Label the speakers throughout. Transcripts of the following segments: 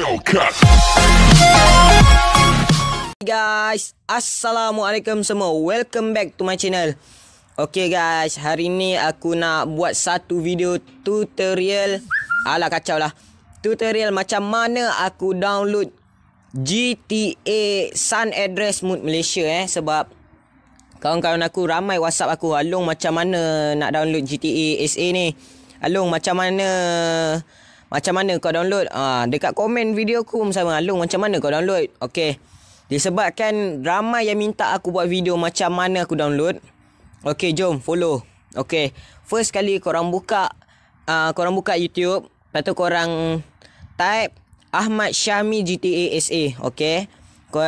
Speaker 1: Hey guys, Assalamualaikum semua Welcome back to my channel Okay guys, hari ni aku nak buat satu video tutorial Alah kacau lah Tutorial macam mana aku download GTA San Andreas mood Malaysia eh Sebab kawan-kawan aku ramai whatsapp aku Along macam mana nak download GTA SA ni Along macam mana macam mana kau download uh, Dekat komen video aku Sama Alung Macam mana kau download Okay Disebabkan ramai yang minta aku buat video Macam mana aku download Okay jom follow Okay First kali korang buka uh, Korang buka YouTube Lepas tu korang Type Ahmad Syahmi GTA SA Okay kau,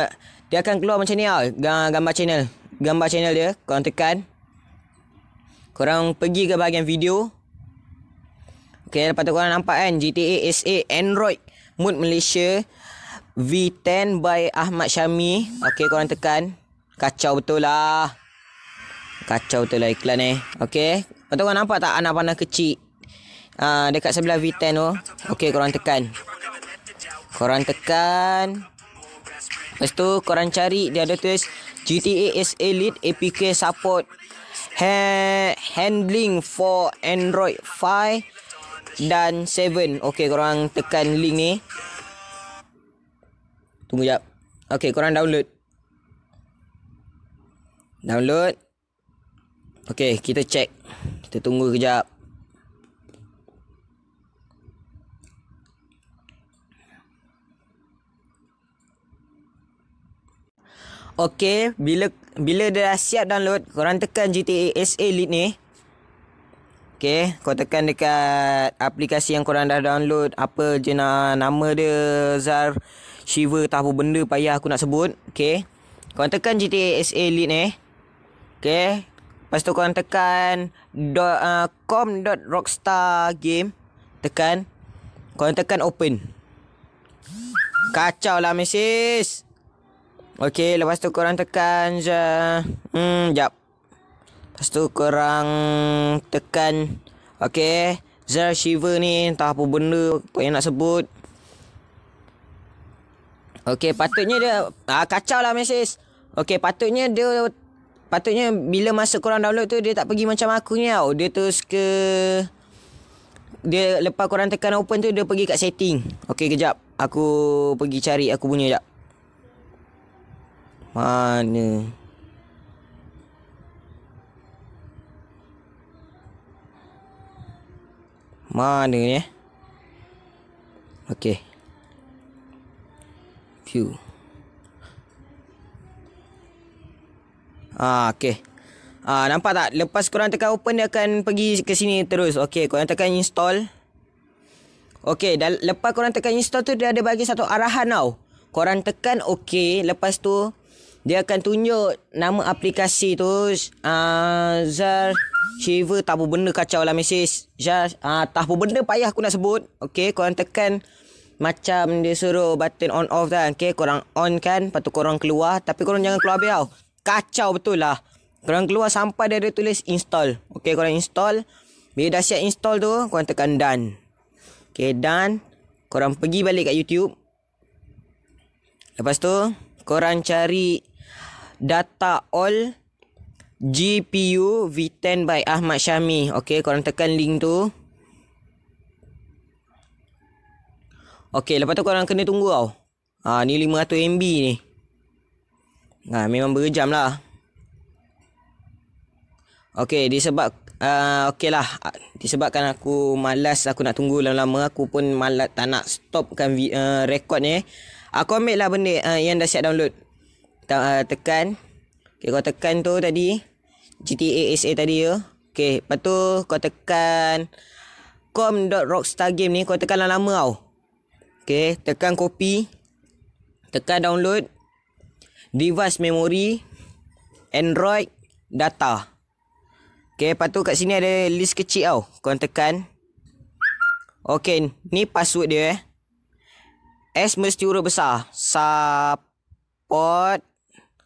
Speaker 1: Dia akan keluar macam ni tau ah, Gambar channel Gambar channel dia Korang tekan Korang pergi ke bahagian video Okay, lepas tu korang nampak kan GTA SA Android Mood Malaysia V10 by Ahmad Syami Okay, korang tekan Kacau betul lah Kacau betul lah iklan ni eh. Okay Lepas tu korang nampak tak anak panah kecil uh, Dekat sebelah V10 tu Okay, korang tekan Korang tekan Lepas tu korang cari Dia ada tu GTA SA Elite APK support ha- Handling for Android 5 dan 7. Okey, korang tekan link ni. Tunggu jap. Okey, korang download. Download. Okey, kita check. Kita tunggu kejap. Okey, bila bila dah siap download, korang tekan GTA SA link ni. Okay. Kau tekan dekat aplikasi yang kau dah download. Apa je nama dia. Zar. Shiva. Tak apa benda payah aku nak sebut. Okay. kau tekan GTA SA Elite ni. Okay. Lepas tu korang tekan ah, dot, uh, game Tekan. kau tekan open. Kacau lah mesis. Okay. Lepas tu kau korang tekan. Uh, hmm. Jap. Lepas tu korang tekan Okay Zer Shiver ni Entah apa benda Apa yang nak sebut Okay patutnya dia ah, Kacau lah mesej Okay patutnya dia Patutnya bila masa korang download tu Dia tak pergi macam aku ni tau Dia terus ke Dia lepas korang tekan open tu Dia pergi kat setting Okay kejap Aku pergi cari aku punya sekejap Mana Mana ni eh Ok View Ah, ok Ah, nampak tak Lepas korang tekan open Dia akan pergi ke sini terus Ok korang tekan install Ok dan Lepas korang tekan install tu Dia ada bagi satu arahan tau Korang tekan ok Lepas tu dia akan tunjuk nama aplikasi tu uh, Zar Shiver tak apa benda kacau lah mesej Zar uh, ah, tak apa benda payah aku nak sebut Okay korang tekan Macam dia suruh button on off kan Okay korang on kan Lepas tu korang keluar Tapi korang jangan keluar habis tau Kacau betul lah Korang keluar sampai dia ada tulis install Okay korang install Bila dah siap install tu Korang tekan done Okay done Korang pergi balik kat YouTube Lepas tu Korang cari data all GPU V10 by Ahmad Syami. Okey, korang tekan link tu. Okey, lepas tu korang kena tunggu tau. Ha, ni 500 MB ni. Ha, memang berjam lah. Okey, disebab... Uh, ha, okay lah ha, Disebabkan aku malas Aku nak tunggu lama-lama Aku pun malas Tak nak stopkan uh, Rekod ni Aku ambil lah benda uh, Yang dah siap download Ah, tekan okey kau tekan tu tadi GTA SA tadi ya okey lepas tu kau tekan com.rockstargame ni kau tekan lama-lama tau okey tekan copy tekan download device memory android data okey lepas tu kat sini ada list kecil tau kau tekan okey ni password dia eh S mesti huruf besar support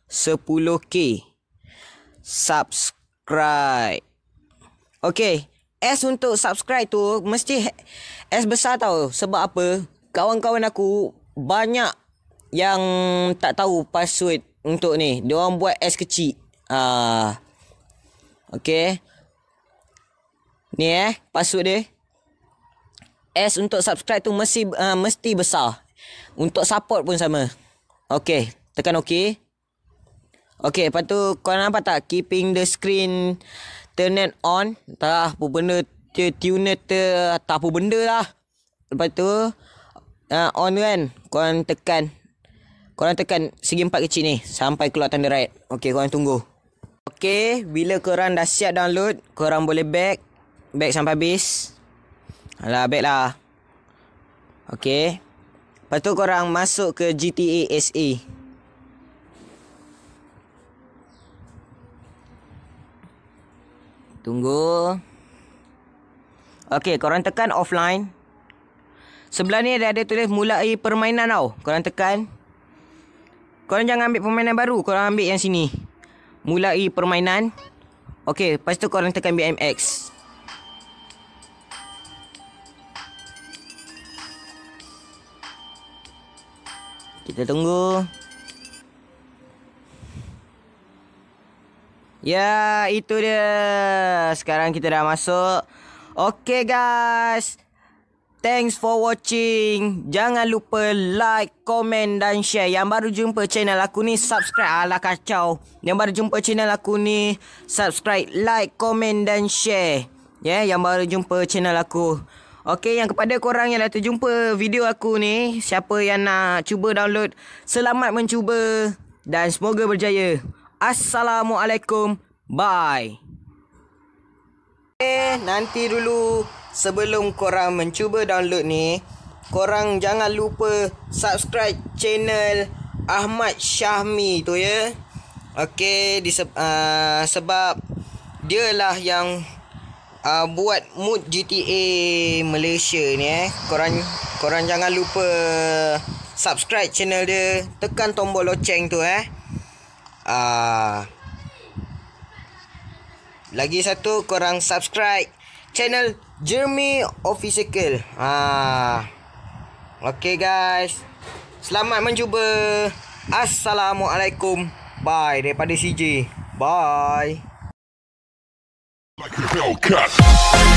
Speaker 1: 10k subscribe. Okey, S untuk subscribe tu mesti S besar tau. Sebab apa? Kawan-kawan aku banyak yang tak tahu password untuk ni. Diorang buat S kecil. Ah. Uh, Okey. Ni eh password dia. S untuk subscribe tu mesti uh, mesti besar. Untuk support pun sama. Okey, tekan OK. Okay, lepas tu korang nampak tak keeping the screen turned on. Tak lah, apa benda tuner ter, tak apa benda lah. Lepas tu uh, on kan korang tekan. Korang tekan segi empat kecil ni sampai keluar tanda right. Okay, korang tunggu. Okay, bila korang dah siap download, korang boleh back. Back sampai habis. Alah, back lah. Okay. Lepas tu korang masuk ke GTA SE. Tunggu. Okey, korang tekan offline. Sebelah ni dah ada tulis mulai permainan tau. Korang tekan. Korang jangan ambil permainan baru. Korang ambil yang sini. Mulai permainan. Okey, lepas tu korang tekan BMX. Kita tunggu. Ya, itu dia. Sekarang kita dah masuk. Okay guys. Thanks for watching. Jangan lupa like, komen dan share. Yang baru jumpa channel aku ni, subscribe. ala kacau. Yang baru jumpa channel aku ni, subscribe, like, komen dan share. Ya, yeah, yang baru jumpa channel aku. Okay, yang kepada korang yang dah terjumpa video aku ni, siapa yang nak cuba download, selamat mencuba dan semoga berjaya. Assalamualaikum. Bye. Eh, okay, nanti dulu sebelum korang mencuba download ni, korang jangan lupa subscribe channel Ahmad Syahmi tu ya. Okey, di uh, sebab lah yang uh, buat mood GTA Malaysia ni eh. Korang korang jangan lupa subscribe channel dia, tekan tombol loceng tu eh uh, lagi satu korang subscribe channel Jeremy Official. Ah. Uh, okay guys. Selamat mencuba. Assalamualaikum. Bye daripada CJ. Bye. Like